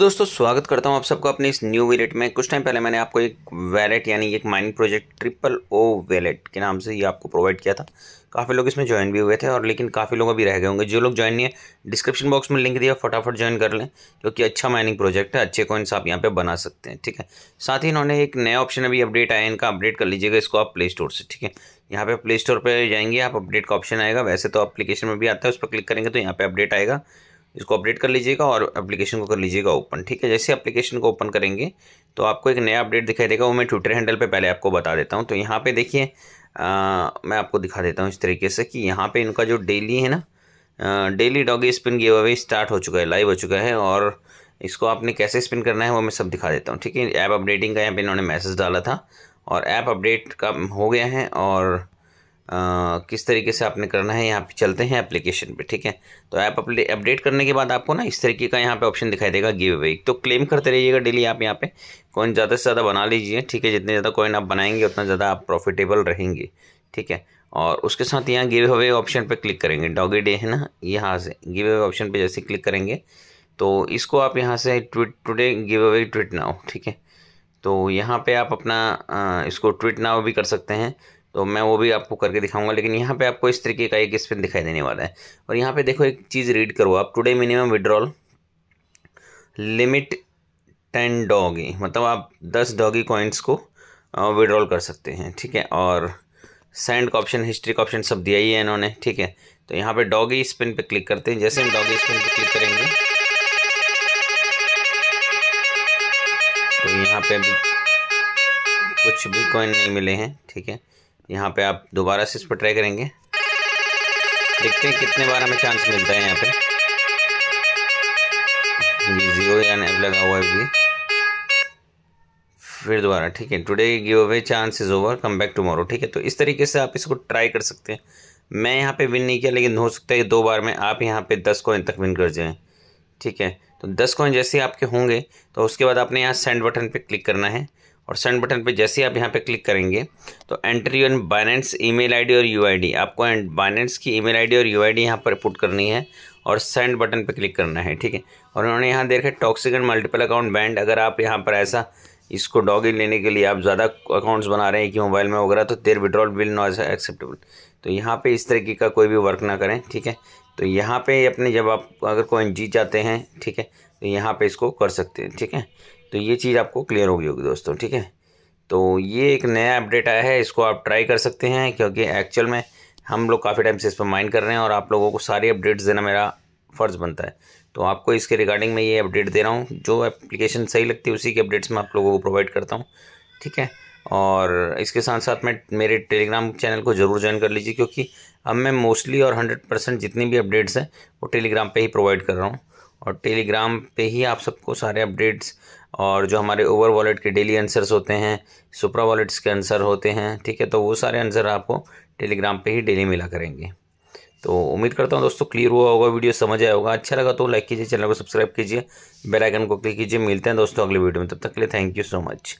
दोस्तों स्वागत करता हूं आप सबको अपने इस न्यू वैलेट में कुछ टाइम पहले मैंने आपको एक वैलेट यानी एक mining project triple O wallet के नाम से ये आपको प्रोवाइड किया था काफ़ी लोग इसमें ज्वाइन भी हुए थे और लेकिन काफ़ी लोग अभी रह गए होंगे जो लोग ज्वाइन नहीं है डिस्क्रिप्शन बॉक्स में लिंक दिया फटाफट ज्वाइन कर लें क्योंकि अच्छा माइनिंग प्रोजेक्ट है अच्छे कॉइन्स आप यहाँ पर बना सकते हैं ठीक है साथ ही इन्होंने एक नया ऑप्शन अभी अपडेट आया इनका अपडेट कर लीजिएगा इसको आप प्ले स्टोर से ठीक है यहाँ पे प्ले स्टोर पर जाएंगे आप अपडेट का ऑप्शन आएगा वैसे तो अपलीकेशन में भी आता है उस पर क्लिक करेंगे तो यहाँ पर अपडेट आएगा इसको अपडेट कर लीजिएगा और एप्लीकेशन को कर लीजिएगा ओपन ठीक है जैसे एप्लीकेशन को ओपन करेंगे तो आपको एक नया अपडेट दिखाई देगा वो मैं ट्विटर हैंडल पे पहले आपको बता देता हूँ तो यहाँ पे देखिए मैं आपको दिखा देता हूँ इस तरीके से कि यहाँ पे इनका जो डेली है ना daily doggy spin giveaway start हो चुका है लाइव हो चुका है और इसको आपने कैसे स्पिन करना है वो मैं सब दिखा देता हूँ ठीक है ऐप अपडेटिंग का यहाँ पर इन्होंने मैसेज डाला था और ऐप अपडेट का हो गया है और आ, किस तरीके से आपने करना है यहाँ पे चलते हैं एप्लीकेशन पे ठीक है तो ऐप अपडेट करने के बाद आपको ना इस तरीके का यहाँ पे ऑप्शन दिखाई देगा गिव अवे तो क्लेम करते रहिएगा डेली आप यहाँ पे कॉइन ज़्यादा से ज़्यादा बना लीजिए ठीक है जितने ज़्यादा कॉइन आप बनाएंगे उतना ज़्यादा आप प्रॉफिटेबल रहेंगे ठीक है और उसके साथ यहाँ गिव अवे ऑप्शन पर क्लिक करेंगे डॉगी डे है ना यहाँ से गिव अवे ऑप्शन पर जैसे क्लिक करेंगे तो इसको आप यहाँ से tweet today giveaway tweet now ठीक है तो यहाँ पे आप अपना इसको ट्विट नाउ भी कर सकते हैं तो मैं वो भी आपको करके दिखाऊंगा लेकिन यहाँ पे आपको इस तरीके का एक स्पिन दिखाई देने वाला है और यहाँ पे देखो एक चीज़ रीड करो आप today minimum withdrawal limit ten doggy मतलब आप दस डॉगी कॉइन्स को विड्रॉल कर सकते हैं ठीक है और सेंड का ऑप्शन हिस्ट्री का ऑप्शन सब दिया ही है इन्होंने ठीक है तो यहाँ पे डॉगी स्पिन पे क्लिक करते हैं जैसे हम डॉगी स्पिन पे क्लिक करेंगे तो यहाँ पे भी कुछ भी कॉइन नहीं मिले हैं ठीक है यहाँ पे आप दोबारा से इस पर ट्राई करेंगे देखते हैं कितने बार हमें चांस मिलता है यहाँ पे जीरो या नेव लगा हुआ है भी फिर दोबारा ठीक है today giveaway chance is over come back tomorrow ठीक है तो इस तरीके से आप इसको ट्राई कर सकते हैं मैं यहाँ पे विन नहीं किया लेकिन हो सकता है कि दो बार में आप यहाँ पे दस कॉइन तक विन कर जाएँ ठीक है तो दस कॉइन जैसे आपके होंगे तो उसके बाद आपने यहाँ सेंड बटन पर क्लिक करना है और सेंड बटन पे जैसे ही आप यहाँ पे क्लिक करेंगे तो enter your Binance email ID और यूआईडी आपको बाइनेंस की ईमेल आईडी और यूआईडी आई यहाँ पर पुट करनी है और सेंड बटन पे क्लिक करना है ठीक है और उन्होंने यहाँ देखा toxic and multiple account banned अगर आप यहाँ पर ऐसा इसको डॉग इन लेने के लिए आप ज़्यादा अकाउंट्स बना रहे हैं कि मोबाइल में वगैरह तो there withdrawal will knows acceptable तो यहाँ पर इस तरीके का कोई भी वर्क ना करें ठीक है तो यहाँ पर अपने जब आप अगर कोई जी जाते हैं ठीक है तो यहाँ पर इसको कर सकते हैं ठीक है तो ये चीज़ आपको क्लियर होगी होगी दोस्तों ठीक है तो ये एक नया अपडेट आया है इसको आप ट्राई कर सकते हैं क्योंकि एक्चुअल में हम लोग काफ़ी टाइम से इस पर माइंड कर रहे हैं और आप लोगों को सारी अपडेट्स देना मेरा फ़र्ज़ बनता है तो आपको इसके रिगार्डिंग में ये अपडेट दे रहा हूँ जो एप्लीकेशन सही लगती है उसी के अपडेट्स मैं आप लोगों को प्रोवाइड करता हूँ ठीक है और इसके साथ साथ मैं मेरे टेलीग्राम चैनल को ज़रूर ज्वाइन कर लीजिए क्योंकि अब मैं मोस्टली और हंड्रेड परसेंट जितनी भी अपडेट्स हैं वो टेलीग्राम पर ही प्रोवाइड कर रहा हूँ और टेलीग्राम पे ही आप सबको सारे अपडेट्स और जो हमारे ओवर वॉलेट के डेली आंसर्स होते हैं सुपरा वॉलेट्स के आंसर होते हैं ठीक है तो वो सारे आंसर आपको टेलीग्राम पे ही डेली मिला करेंगे तो उम्मीद करता हूँ दोस्तों क्लियर हुआ होगा वीडियो समझ आया होगा अच्छा लगा तो लाइक कीजिए चैनल को सब्सक्राइब कीजिए बेलाइकन को क्लिक कीजिए मिलते हैं दोस्तों अगले वीडियो में तब तक के लिए थैंक यू सो मच